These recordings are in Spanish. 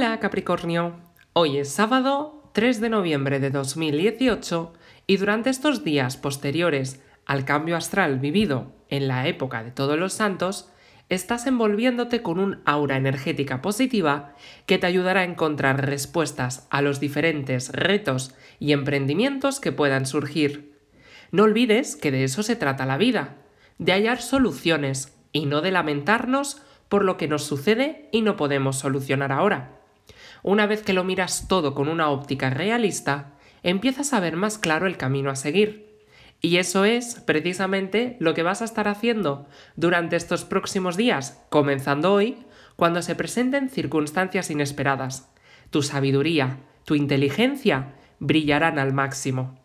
Hola Capricornio, hoy es sábado 3 de noviembre de 2018 y durante estos días posteriores al cambio astral vivido en la época de todos los santos, estás envolviéndote con un aura energética positiva que te ayudará a encontrar respuestas a los diferentes retos y emprendimientos que puedan surgir. No olvides que de eso se trata la vida, de hallar soluciones y no de lamentarnos por lo que nos sucede y no podemos solucionar ahora. Una vez que lo miras todo con una óptica realista, empiezas a ver más claro el camino a seguir. Y eso es precisamente lo que vas a estar haciendo durante estos próximos días, comenzando hoy, cuando se presenten circunstancias inesperadas. Tu sabiduría, tu inteligencia brillarán al máximo.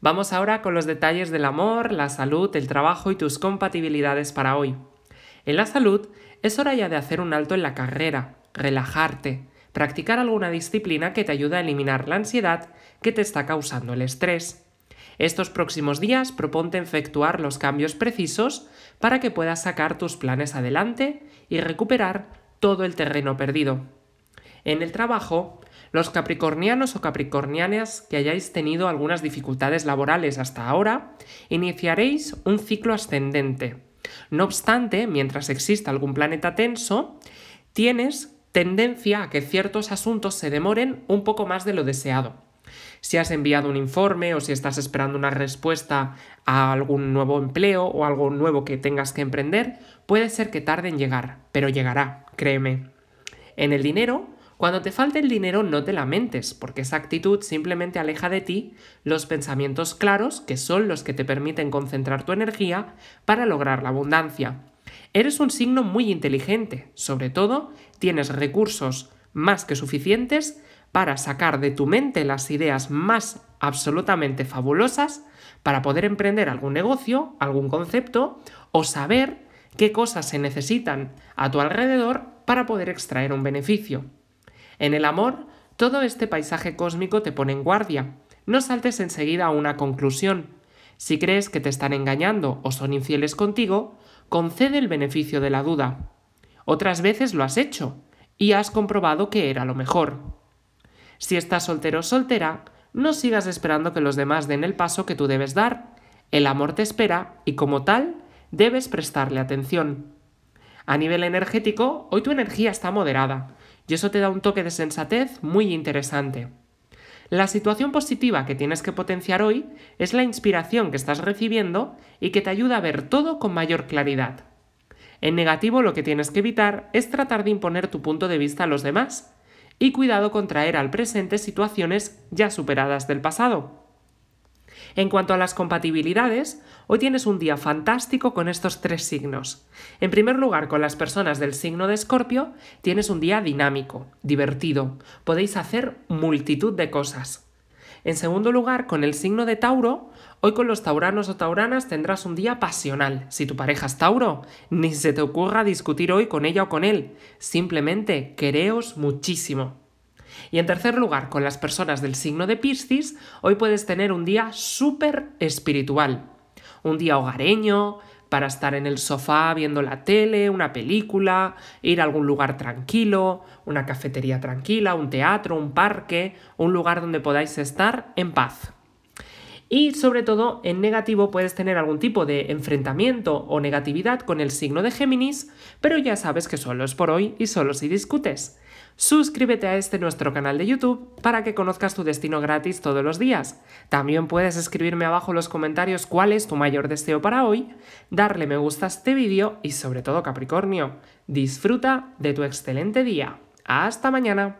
Vamos ahora con los detalles del amor, la salud, el trabajo y tus compatibilidades para hoy. En la salud es hora ya de hacer un alto en la carrera, relajarte, practicar alguna disciplina que te ayude a eliminar la ansiedad que te está causando el estrés. Estos próximos días proponte efectuar los cambios precisos para que puedas sacar tus planes adelante y recuperar todo el terreno perdido. En el trabajo, los capricornianos o capricornianas que hayáis tenido algunas dificultades laborales hasta ahora, iniciaréis un ciclo ascendente. No obstante, mientras exista algún planeta tenso, tienes tendencia a que ciertos asuntos se demoren un poco más de lo deseado. Si has enviado un informe o si estás esperando una respuesta a algún nuevo empleo o algo nuevo que tengas que emprender, puede ser que tarde en llegar, pero llegará, créeme. En el dinero, cuando te falte el dinero no te lamentes, porque esa actitud simplemente aleja de ti los pensamientos claros que son los que te permiten concentrar tu energía para lograr la abundancia. Eres un signo muy inteligente, sobre todo tienes recursos más que suficientes para sacar de tu mente las ideas más absolutamente fabulosas para poder emprender algún negocio, algún concepto o saber qué cosas se necesitan a tu alrededor para poder extraer un beneficio. En el amor, todo este paisaje cósmico te pone en guardia. No saltes enseguida a una conclusión, si crees que te están engañando o son infieles contigo, concede el beneficio de la duda. Otras veces lo has hecho y has comprobado que era lo mejor. Si estás soltero o soltera, no sigas esperando que los demás den el paso que tú debes dar. El amor te espera y como tal, debes prestarle atención. A nivel energético, hoy tu energía está moderada y eso te da un toque de sensatez muy interesante. La situación positiva que tienes que potenciar hoy es la inspiración que estás recibiendo y que te ayuda a ver todo con mayor claridad. En negativo lo que tienes que evitar es tratar de imponer tu punto de vista a los demás y cuidado con traer al presente situaciones ya superadas del pasado. En cuanto a las compatibilidades, hoy tienes un día fantástico con estos tres signos. En primer lugar, con las personas del signo de Escorpio, tienes un día dinámico, divertido, podéis hacer multitud de cosas. En segundo lugar, con el signo de Tauro, hoy con los tauranos o tauranas tendrás un día pasional. Si tu pareja es Tauro, ni se te ocurra discutir hoy con ella o con él, simplemente quereos muchísimo. Y en tercer lugar, con las personas del signo de Piscis, hoy puedes tener un día súper espiritual. Un día hogareño, para estar en el sofá viendo la tele, una película, ir a algún lugar tranquilo, una cafetería tranquila, un teatro, un parque, un lugar donde podáis estar en paz. Y sobre todo, en negativo puedes tener algún tipo de enfrentamiento o negatividad con el signo de Géminis, pero ya sabes que solo es por hoy y solo si discutes. Suscríbete a este nuestro canal de YouTube para que conozcas tu destino gratis todos los días. También puedes escribirme abajo en los comentarios cuál es tu mayor deseo para hoy, darle me gusta a este vídeo y sobre todo Capricornio, disfruta de tu excelente día. Hasta mañana.